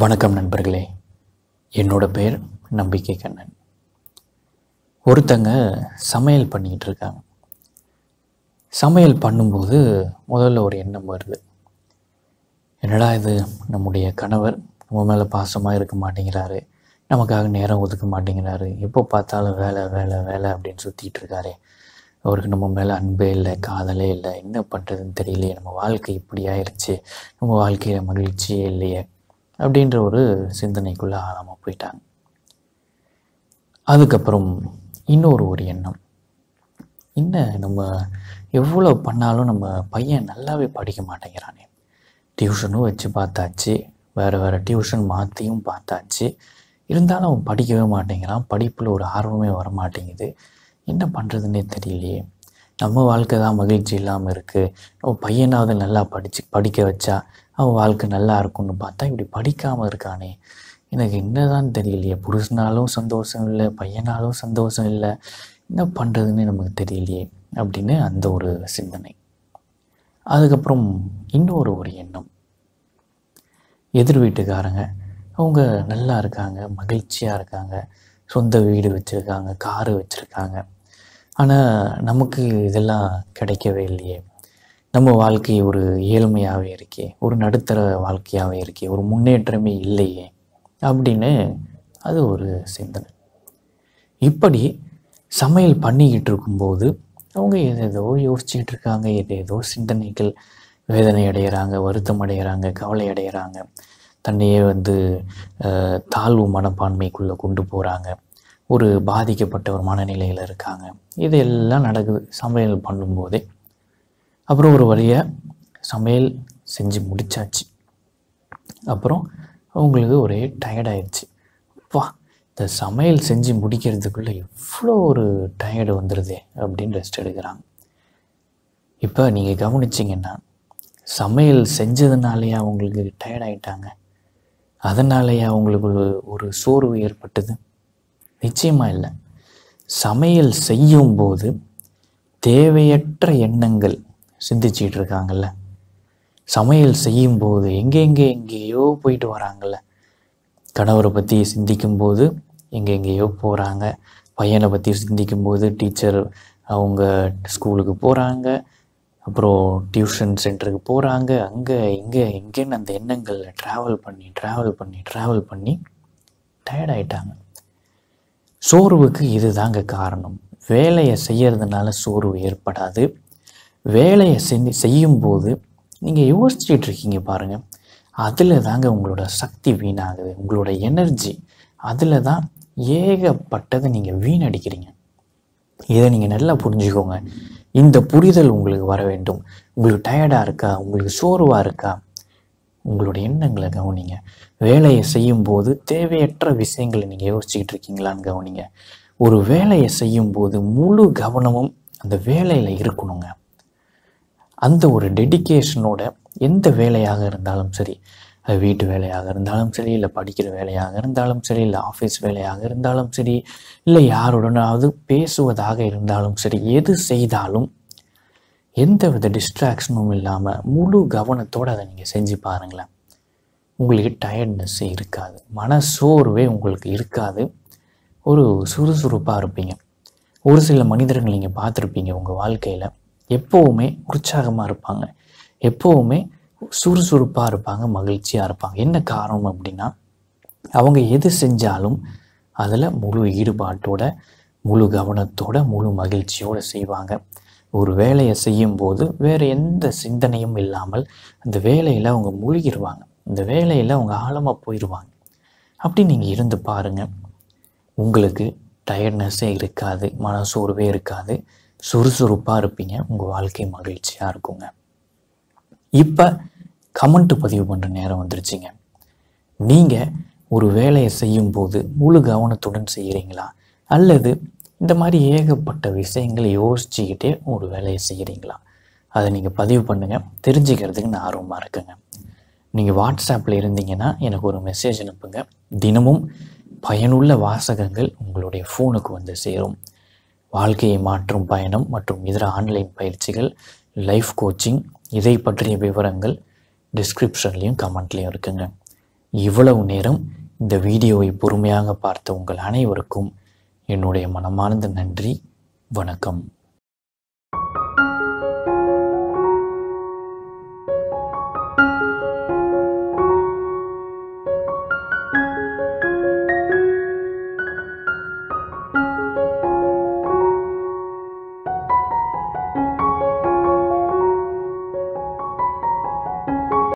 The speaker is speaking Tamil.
வணக்கம் நண்பர்களே என்னோட பேர் நம்பிக்கை கண்ணன் ஒருத்தங்க சமையல் பண்ணிக்கிட்டு இருக்காங்க சமையல் பண்ணும்போது முதல்ல ஒரு எண்ணம் வருது என்னடா இது நம்முடைய கணவர் நம்ம மேலே பாசமாக இருக்க மாட்டேங்கிறாரு நமக்காக நேரம் ஒதுக்க மாட்டேங்கிறாரு எப்போ பார்த்தாலும் வேலை வேலை வேலை அப்படின்னு சுற்றிட்டு இருக்காரு அவருக்கு நம்ம மேலே அன்பே இல்லை காதலே இல்லை என்ன பண்ணுறதுன்னு தெரியலையே நம்ம வாழ்க்கை இப்படி ஆயிடுச்சு நம்ம வாழ்க்கையில் மகிழ்ச்சியே இல்லையே அப்படின்ற ஒரு சிந்தனைக்குள்ளே ஆழமாக போயிட்டாங்க அதுக்கப்புறம் இன்னொரு ஒரு எண்ணம் என்ன நம்ம எவ்வளோ பண்ணாலும் நம்ம பையன் நல்லாவே படிக்க மாட்டேங்கிறானே டியூஷனும் வச்சு பார்த்தாச்சு வேறு வேறு டியூஷன் மாற்றியும் பார்த்தாச்சு இருந்தாலும் அவன் படிக்கவே மாட்டேங்கிறான் படிப்பில் ஒரு ஆர்வமே வர மாட்டேங்குது என்ன பண்ணுறதுன்னே தெரியலையே நம்ம வாழ்க்கை தான் மகிழ்ச்சி இல்லாமல் இருக்குது நம்ம பையனாவது நல்லா படித்து படிக்க வச்சா அவன் வாழ்க்கை நல்லா இருக்கும்னு பார்த்தா இப்படி படிக்காமல் இருக்கானே எனக்கு என்னதான் தெரியலையே புருஷனாலும் சந்தோஷம் இல்லை பையனாலும் சந்தோஷம் இல்லை என்ன பண்ணுறதுன்னு நமக்கு தெரியலையே அப்படின்னு அந்த ஒரு சிந்தனை அதுக்கப்புறம் இன்னொரு ஒரு எண்ணம் எதிர் வீட்டுக்காரங்க அவங்க நல்லா இருக்காங்க மகிழ்ச்சியாக இருக்காங்க சொந்த வீடு வச்சுருக்காங்க காரு வச்சுருக்காங்க ஆனால் நமக்கு இதெல்லாம் கிடைக்கவே இல்லையே நம்ம வாழ்க்கை ஒரு ஏழ்மையாகவே இருக்கே ஒரு நடுத்தர வாழ்க்கையாகவே இருக்கே ஒரு முன்னேற்றமே இல்லையே அப்படின்னு அது ஒரு சிந்தனை இப்படி சமையல் பண்ணிக்கிட்டு இருக்கும்போது அவங்க ஏதேதோ யோசிச்சுக்கிட்டு இருக்காங்க ஏதேதோ சிந்தனைகள் வேதனை அடைகிறாங்க வருத்தம் அடைகிறாங்க கவலை அடைகிறாங்க தன்னையே வந்து தாழ்வு மனப்பான்மைக்குள்ளே கொண்டு போகிறாங்க ஒரு பாதிக்கப்பட்ட ஒரு மனநிலையில் இருக்காங்க இதெல்லாம் நடக்குது சமையல் பண்ணும்போதே அப்புறம் ஒரு வழியை சமையல் செஞ்சு முடித்தாச்சு அப்புறம் அவங்களுக்கு ஒரே டயர்டாயிடுச்சு வா இந்த சமையல் செஞ்சு முடிக்கிறதுக்குள்ளே எவ்வளோ ஒரு டயர்டு வந்துடுதே அப்படின்னு ரெஸ்ட் எடுக்கிறாங்க இப்போ நீங்கள் கவனிச்சிங்கன்னா சமையல் செஞ்சதுனாலேயே அவங்களுக்கு டயர்ட் ஆகிட்டாங்க அதனாலேயே அவங்களுக்கு ஒரு சோர்வு ஏற்பட்டது நிச்சயமாக இல்லை சமையல் செய்யும்போது தேவையற்ற எண்ணங்கள் சிந்திச்சிக்கிட்டு இருக்காங்கல்ல சமையல் செய்யும்போது எங்கெங்கே எங்கேயோ போயிட்டு வராங்கல்ல கணவரை பற்றி சிந்திக்கும்போது எங்கெங்கேயோ போகிறாங்க பையனை பற்றி சிந்திக்கும்போது டீச்சர் அவங்க ஸ்கூலுக்கு போகிறாங்க அப்புறம் டியூஷன் சென்டருக்கு போகிறாங்க அங்கே இங்கே எங்கேன்னு அந்த எண்ணங்களில் ட்ராவல் பண்ணி ட்ராவல் பண்ணி ட்ராவல் பண்ணி டயர்டாயிட்டாங்க சோர்வுக்கு இது தாங்க காரணம் வேலையை செய்கிறதுனால சோர்வு ஏற்படாது வேலையை செஞ்சு செய்யும்போது நீங்கள் யோசிச்சுட்டு இருக்கீங்க பாருங்கள் அதில் தாங்க உங்களோட சக்தி வீணாகுது உங்களோட எனர்ஜி அதில் தான் ஏகப்பட்டதை நீங்கள் வீணடிக்கிறீங்க இதை நீங்கள் நல்லா புரிஞ்சுக்கோங்க இந்த புரிதல் உங்களுக்கு வர வேண்டும் உங்களுக்கு டயர்டாக இருக்கா உங்களுக்கு சோர்வாக இருக்கா உங்களோட எண்ணங்களை கவனிங்க வேலையை செய்யும்போது தேவையற்ற விஷயங்களை நீங்கள் யோசிச்சுக்கிட்டு இருக்கீங்களான்னு கவனிங்க ஒரு வேலையை செய்யும்போது முழு கவனமும் அந்த வேலையில் இருக்கணுங்க அந்த ஒரு டெடிக்கேஷனோட எந்த வேலையாக இருந்தாலும் சரி அது வீட்டு வேலையாக இருந்தாலும் சரி இல்லை படிக்கிற வேலையாக இருந்தாலும் சரி இல்லை ஆஃபீஸ் வேலையாக இருந்தாலும் சரி இல்லை யாருடனாவது பேசுவதாக இருந்தாலும் சரி எது செய்தாலும் எந்த வித டிஸ்ட்ராக்ஷனும் இல்லாமல் முழு கவனத்தோடு அதை நீங்கள் செஞ்சு பாருங்களேன் உங்களுக்கு டயர்ட்னஸ்ஸே இருக்காது மனசோர்வே உங்களுக்கு இருக்காது ஒரு சுறுசுறுப்பாக இருப்பீங்க ஒரு சில மனிதர்கள் நீங்கள் பார்த்துருப்பீங்க உங்கள் வாழ்க்கையில் எப்போவுமே உற்சாகமாக இருப்பாங்க எப்போவுமே சுறுசுறுப்பாக இருப்பாங்க மகிழ்ச்சியாக இருப்பாங்க என்ன காரணம் அப்படின்னா அவங்க எது செஞ்சாலும் அதில் முழு ஈடுபாட்டோட முழு கவனத்தோட முழு மகிழ்ச்சியோடு செய்வாங்க ஒரு வேலையை செய்யும்போது வேறு எந்த சிந்தனையும் இல்லாமல் அந்த வேலையில் அவங்க மூழ்கிடுவாங்க இந்த வேலையில் அவங்க ஆழமாக போயிடுவாங்க அப்படி நீங்கள் இருந்து பாருங்கள் உங்களுக்கு டயர்ட்னஸ்ஸே இருக்காது மனசோர்வே இருக்காது சுறுசுறுப்பாக இருப்பீங்க உங்கள் வாழ்க்கை மகிழ்ச்சியாக இருக்குங்க இப்போ கமெண்ட் பதிவு பண்ணுற நேரம் வந்துருச்சுங்க நீங்கள் ஒரு வேலையை செய்யும்போது முழு கவனத்துடன் செய்கிறீங்களா அல்லது இந்த மாதிரி ஏகப்பட்ட விஷயங்களை யோசிச்சுக்கிட்டே ஒரு வேலையை செய்கிறீங்களா அதை நீங்கள் பதிவு பண்ணுங்கள் தெரிஞ்சுக்கிறதுக்கு நான் ஆர்வமாக இருக்குங்க நீங்கள் வாட்ஸ்அப்பில் இருந்தீங்கன்னா எனக்கு ஒரு மெசேஜ் அனுப்புங்க தினமும் பயனுள்ள வாசகங்கள் உங்களுடைய ஃபோனுக்கு வந்து சேரும் வாழ்க்கையை மாற்றும் பயணம் மற்றும் இதர ஆன்லைன் பயிற்சிகள் லைஃப் கோச்சிங் இதை பற்றிய விவரங்கள் டிஸ்கிரிப்ஷன்லேயும் கமெண்ட்லேயும் இருக்குங்க இவ்வளவு நேரம் இந்த வீடியோவை பொறுமையாக பார்த்த உங்கள் அனைவருக்கும் என்னுடைய மனமார்ந்த நன்றி வணக்கம்